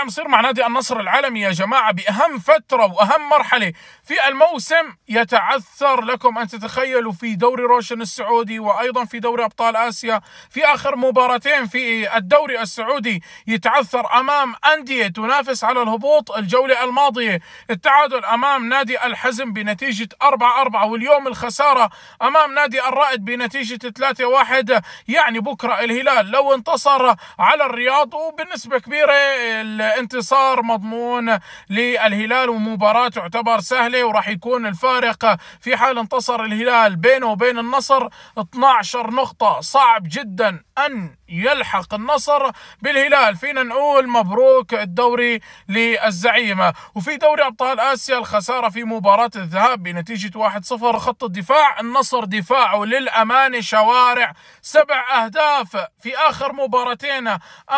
عم يصير مع نادي النصر العالمي يا جماعة بأهم فترة وأهم مرحلة في الموسم يتعثر لكم أن تتخيلوا في دوري روشن السعودي وأيضا في دوري أبطال آسيا في آخر مباراتين في الدوري السعودي يتعثر أمام أندية تنافس على الهبوط الجولة الماضية التعادل أمام نادي الحزم بنتيجة 4-4 واليوم الخسارة أمام نادي الرائد بنتيجة 3-1 يعني بكرة الهلال لو انتصر على الرياض وبنسبة كبيرة انتصار مضمون للهلال ومباراة تعتبر سهلة وراح يكون الفارق في حال انتصر الهلال بينه وبين النصر 12 نقطة صعب جدا أن يلحق النصر بالهلال فينا نقول مبروك الدوري للزعيمة وفي دوري أبطال آسيا الخسارة في مباراة الذهاب بنتيجة 1-0 خط الدفاع النصر دفاعه للأمانة شوارع سبع أهداف في آخر مباراتين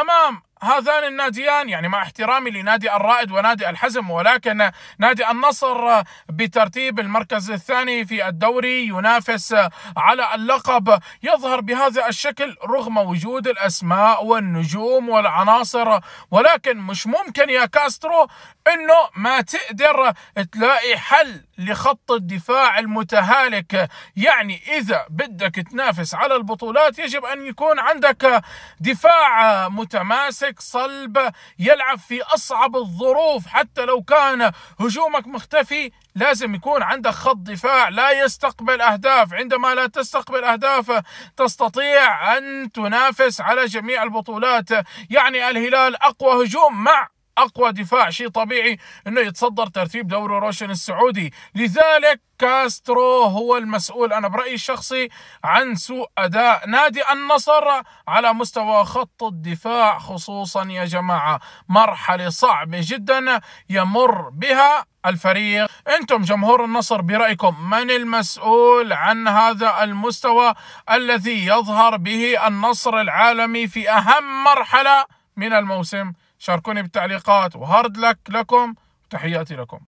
أمام هذان الناديان يعني مع احترامي لنادي الرائد ونادي الحزم ولكن نادي النصر بترتيب المركز الثاني في الدوري ينافس على اللقب يظهر بهذا الشكل رغم وجود الاسماء والنجوم والعناصر ولكن مش ممكن يا كاسترو انه ما تقدر تلاقي حل لخط الدفاع المتهالك يعني اذا بدك تنافس على البطولات يجب ان يكون عندك دفاع متماسك صلب يلعب في اصعب الظروف حتى لو كان هجومك مختفي لازم يكون عندك خط دفاع لا يستقبل اهداف عندما لا تستقبل اهداف تستطيع ان تنافس على جميع البطولات يعني الهلال اقوى هجوم مع اقوى دفاع شيء طبيعي انه يتصدر ترتيب دوري روشن السعودي لذلك كاسترو هو المسؤول انا برايي الشخصي عن سوء اداء نادي النصر على مستوى خط الدفاع خصوصا يا جماعه مرحله صعبه جدا يمر بها الفريق انتم جمهور النصر برايكم من المسؤول عن هذا المستوى الذي يظهر به النصر العالمي في اهم مرحله من الموسم شاركوني بالتعليقات وهارد لك لكم تحياتي لكم